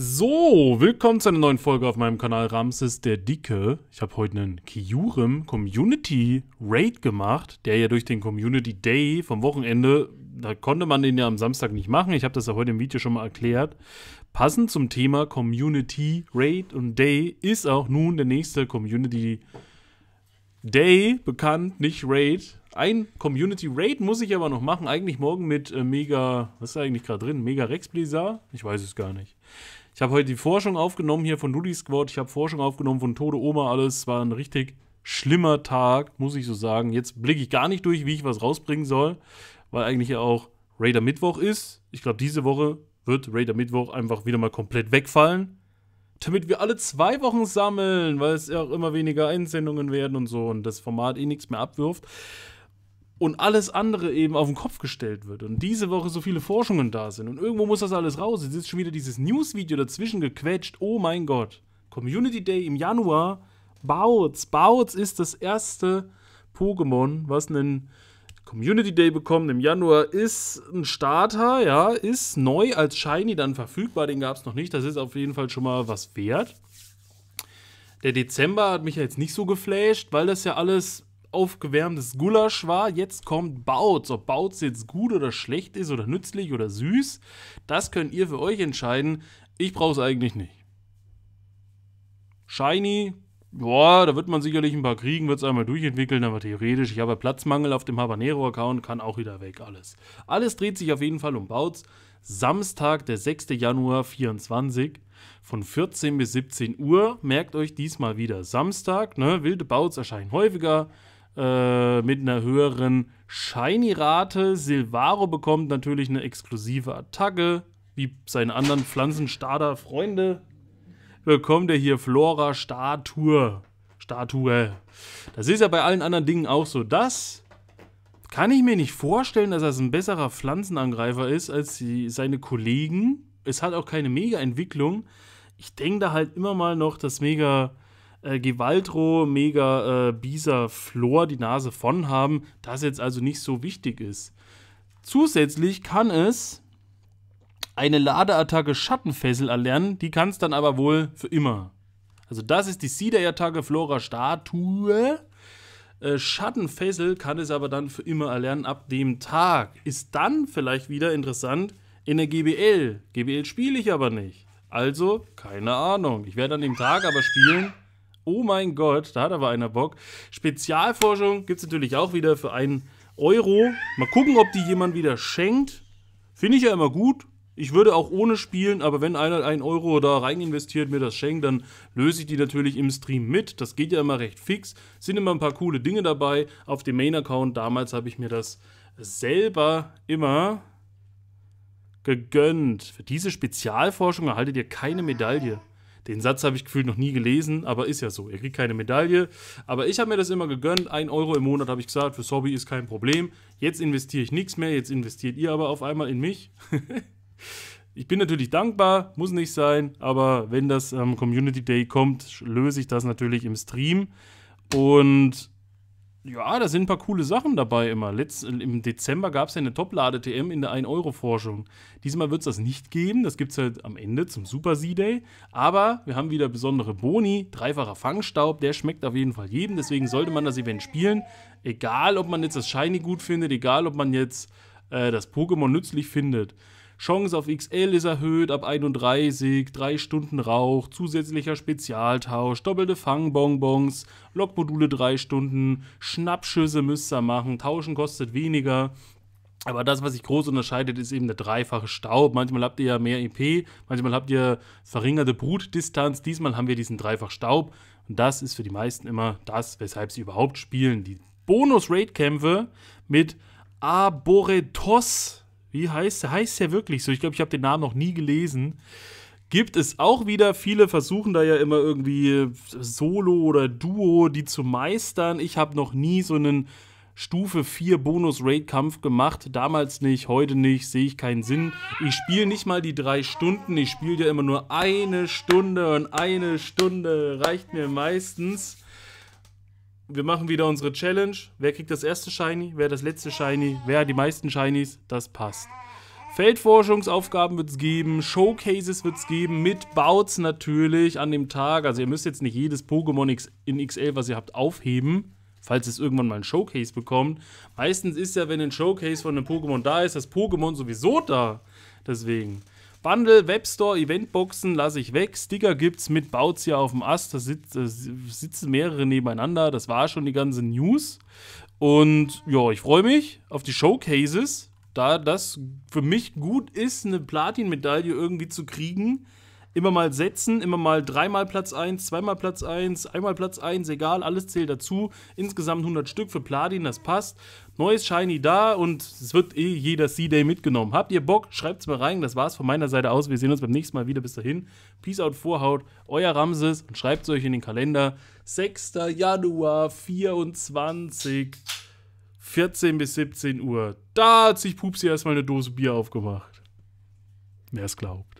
So, willkommen zu einer neuen Folge auf meinem Kanal Ramses der Dicke. Ich habe heute einen Kyurem Community Raid gemacht, der ja durch den Community Day vom Wochenende, da konnte man den ja am Samstag nicht machen. Ich habe das ja heute im Video schon mal erklärt. Passend zum Thema Community Raid und Day ist auch nun der nächste Community Day bekannt, nicht Raid. Ein Community Raid muss ich aber noch machen. Eigentlich morgen mit äh, Mega. Was ist da eigentlich gerade drin? Mega Rex Blizzard? Ich weiß es gar nicht. Ich habe heute die Forschung aufgenommen hier von Ludi Squad. Ich habe Forschung aufgenommen von Tode Oma, alles. War ein richtig schlimmer Tag, muss ich so sagen. Jetzt blicke ich gar nicht durch, wie ich was rausbringen soll, weil eigentlich ja auch Raider Mittwoch ist. Ich glaube, diese Woche wird Raider Mittwoch einfach wieder mal komplett wegfallen. Damit wir alle zwei Wochen sammeln, weil es ja auch immer weniger Einsendungen werden und so und das Format eh nichts mehr abwirft und alles andere eben auf den Kopf gestellt wird und diese Woche so viele Forschungen da sind und irgendwo muss das alles raus. Jetzt ist schon wieder dieses News-Video dazwischen gequetscht. Oh mein Gott. Community Day im Januar. Bautz. Bautz ist das erste Pokémon, was einen Community Day bekommen im Januar. Ist ein Starter, ja, ist neu als Shiny dann verfügbar. Den gab es noch nicht. Das ist auf jeden Fall schon mal was wert. Der Dezember hat mich ja jetzt nicht so geflasht, weil das ja alles aufgewärmtes Gulasch war. Jetzt kommt Bautz. Ob Bautz jetzt gut oder schlecht ist oder nützlich oder süß, das könnt ihr für euch entscheiden. Ich brauche es eigentlich nicht. Shiny, boah, da wird man sicherlich ein paar kriegen, wird es einmal durchentwickeln, aber theoretisch, ich habe Platzmangel auf dem Habanero-Account, kann auch wieder weg, alles. Alles dreht sich auf jeden Fall um Bautz. Samstag, der 6. Januar 24 von 14 bis 17 Uhr. Merkt euch diesmal wieder Samstag, ne? Wilde Bouts erscheinen häufiger. Äh, mit einer höheren Shiny-Rate. Silvaro bekommt natürlich eine exklusive Attacke, wie seine anderen Pflanzenstarter-Freunde. Bekommt er hier Flora-Statue. Statue. Das ist ja bei allen anderen Dingen auch so. Das kann ich mir nicht vorstellen, dass das ein besserer Pflanzenangreifer ist als die, seine Kollegen. Es hat auch keine Mega-Entwicklung. Ich denke da halt immer mal noch, dass Mega äh, Gewaldro, Mega, äh, Bisa, Flor die Nase von haben, das jetzt also nicht so wichtig ist. Zusätzlich kann es eine Ladeattacke Schattenfessel erlernen, die kann es dann aber wohl für immer. Also das ist die Siederjattacke Flora Statue. Äh, Schattenfessel kann es aber dann für immer erlernen ab dem Tag. Ist dann vielleicht wieder interessant in der GBL. GBL spiele ich aber nicht. Also, keine Ahnung. Ich werde an dem Tag aber spielen. Oh mein Gott, da hat aber einer Bock. Spezialforschung gibt es natürlich auch wieder für einen Euro. Mal gucken, ob die jemand wieder schenkt. Finde ich ja immer gut. Ich würde auch ohne spielen, aber wenn einer einen Euro da rein investiert, mir das schenkt, dann löse ich die natürlich im Stream mit. Das geht ja immer recht fix. Sind immer ein paar coole Dinge dabei. Auf dem Main-Account damals habe ich mir das selber immer gegönnt. Für diese Spezialforschung erhaltet ihr keine Medaille. Den Satz habe ich gefühlt noch nie gelesen, aber ist ja so. Er kriegt keine Medaille. Aber ich habe mir das immer gegönnt. Ein Euro im Monat habe ich gesagt, fürs Hobby ist kein Problem. Jetzt investiere ich nichts mehr, jetzt investiert ihr aber auf einmal in mich. Ich bin natürlich dankbar, muss nicht sein, aber wenn das am ähm, Community Day kommt, löse ich das natürlich im Stream. Und ja, da sind ein paar coole Sachen dabei immer. Letzt, Im Dezember gab es ja eine Top-Lade-TM in der 1-Euro-Forschung. Diesmal wird es das nicht geben. Das gibt es halt am Ende zum Super Z-Day. Aber wir haben wieder besondere Boni. Dreifacher Fangstaub, der schmeckt auf jeden Fall jedem. Deswegen sollte man das Event spielen. Egal, ob man jetzt das Shiny gut findet, egal, ob man jetzt äh, das Pokémon nützlich findet. Chance auf XL ist erhöht ab 31, 3 Stunden Rauch, zusätzlicher Spezialtausch, doppelte Fangbonbons, Lokmodule 3 Stunden, Schnappschüsse müsst ihr machen, tauschen kostet weniger. Aber das, was sich groß unterscheidet, ist eben der dreifache Staub. Manchmal habt ihr ja mehr EP, manchmal habt ihr verringerte Brutdistanz. Diesmal haben wir diesen dreifach Staub. Und das ist für die meisten immer das, weshalb sie überhaupt spielen. Die Bonus-Raid-Kämpfe mit Arboretos wie heißt der? Heißt der wirklich so? Ich glaube, ich habe den Namen noch nie gelesen. Gibt es auch wieder, viele versuchen da ja immer irgendwie Solo oder Duo, die zu meistern. Ich habe noch nie so einen Stufe 4 Bonus-Raid-Kampf gemacht. Damals nicht, heute nicht, sehe ich keinen Sinn. Ich spiele nicht mal die drei Stunden, ich spiele ja immer nur eine Stunde und eine Stunde reicht mir meistens wir machen wieder unsere Challenge. Wer kriegt das erste Shiny? Wer das letzte Shiny? Wer hat die meisten Shinies? Das passt. Feldforschungsaufgaben wird es geben, Showcases wird es geben, mit Bouts natürlich an dem Tag. Also ihr müsst jetzt nicht jedes Pokémon in XL, was ihr habt, aufheben, falls es irgendwann mal ein Showcase bekommt. Meistens ist ja, wenn ein Showcase von einem Pokémon da ist, das Pokémon sowieso da. Deswegen. Bundle, Webstore, Eventboxen lasse ich weg. Sticker gibt's mit Baut's hier auf dem Ast. Da sitz, äh, sitzen mehrere nebeneinander. Das war schon die ganze News. Und ja, ich freue mich auf die Showcases, da das für mich gut ist, eine Platin-Medaille irgendwie zu kriegen immer mal setzen, immer mal dreimal Platz 1, zweimal Platz 1, einmal Platz 1, egal, alles zählt dazu. Insgesamt 100 Stück für Platin, das passt. Neues Shiny da und es wird eh jeder C-Day mitgenommen. Habt ihr Bock? Schreibt's mir rein. Das war's von meiner Seite aus. Wir sehen uns beim nächsten Mal wieder. Bis dahin. Peace out, Vorhaut. Euer Ramses und schreibt's euch in den Kalender. 6. Januar 24, 14 bis 17 Uhr. Da hat sich Pupsi erstmal eine Dose Bier aufgemacht. Wer es glaubt.